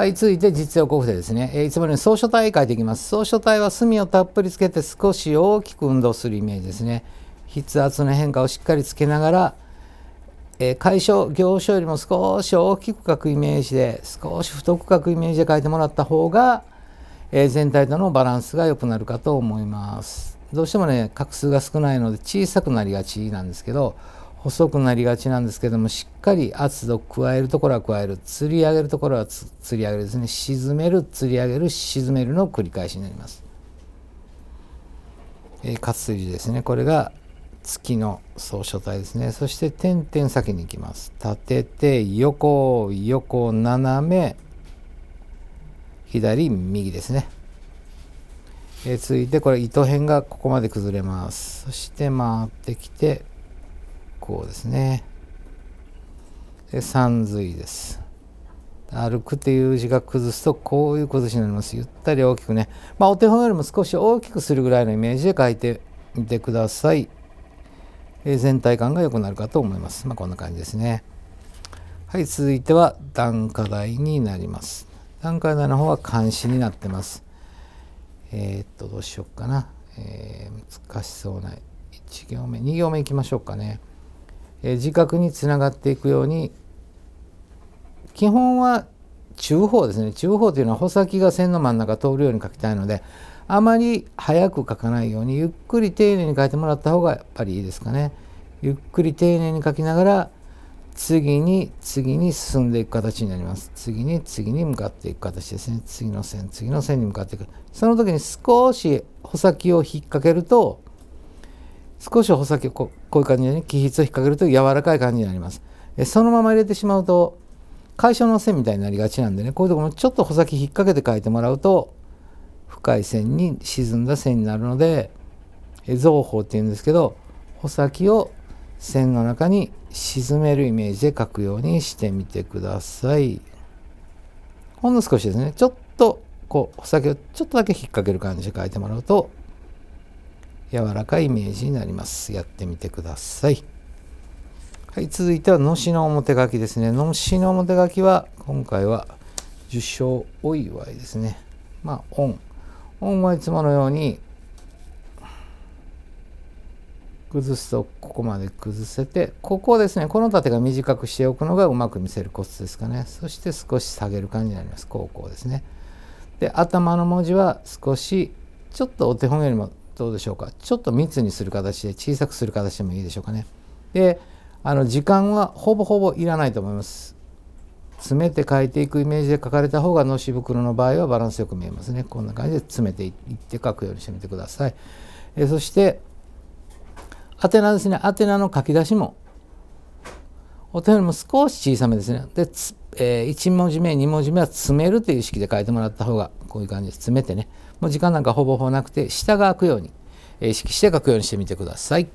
はい、続いて実用構成でですね、えー、いつものよ草書体書いていきます。草書体は墨をたっぷりつけて少し大きく運動するイメージですね。筆圧の変化をしっかりつけながら、えー、解消行書よりも少し大きく書くイメージで少し太く書くイメージで書いてもらった方が、えー、全体とのバランスが良くなるかと思います。どうしてもね画数が少ないので小さくなりがちなんですけど細くなりがちなんですけどもしっかり圧度加えるところは加える釣り上げるところは釣り上げるですね沈める釣り上げる沈めるの繰り返しになります。えー、活釣ですねこれが月の総書体ですねそして点々先に行きます立てて横横斜め左右ですね、えー、続いてこれ糸辺がここまで崩れますそして回ってきて行ですね。で、三髄です。歩くという字が崩すとこういう崩しになります。ゆったり大きくね。まあお手本よりも少し大きくするぐらいのイメージで書いてみてください。えー、全体感が良くなるかと思います。まあこんな感じですね。はい、続いては段下台になります。段階台の方は監視になってます。えー、っと、どうしようかな。えー、難しそうな1行目、2行目いきましょうかね。え自覚につながっていくように基本は中方ですね中方というのは穂先が線の真ん中通るように書きたいのであまり早く書かないようにゆっくり丁寧に書いてもらった方がやっぱりいいですかねゆっくり丁寧に書きながら次に次に進んでいく形になります次に次に向かっていく形ですね次の線次の線に向かっていくその時に少し穂先を引っ掛けると少し穂先をこうこういう感じでね気筆を引っ掛けると柔らかい感じになりますそのまま入れてしまうと解消の線みたいになりがちなんでねこういうところもちょっと穂先引っ掛けて書いてもらうと深い線に沈んだ線になるので造法っていうんですけど穂先を線の中に沈めるイメージで書くようにしてみてくださいほんの少しですねちょっとこう穂先をちょっとだけ引っ掛ける感じで書いてもらうと柔らかいイメージになりますやってみてくださいはい続いてはのしの表書きですねのしの表書きは今回は受賞お祝いですねまあオンオンはいつものように崩すとここまで崩せてここですねこの縦が短くしておくのがうまく見せるコツですかねそして少し下げる感じになりますこうこうですねで頭の文字は少しちょっとお手本よりもどうでしょうかちょっと密にする形で小さくする形でもいいでしょうかねであの時間はほぼほぼいらないと思います詰めて変えていくイメージで書かれた方がのし袋の場合はバランスよく見えますねこんな感じで詰めていって書くようにしてみてくださいえそして宛名ですね宛名の書き出しもお手りも少し小さめですねでえー、1文字目2文字目は詰めるという意識で書いてもらった方がこういう感じで詰めてねもう時間なんかほぼほぼなくて下が開くように意識して書くようにしてみてください。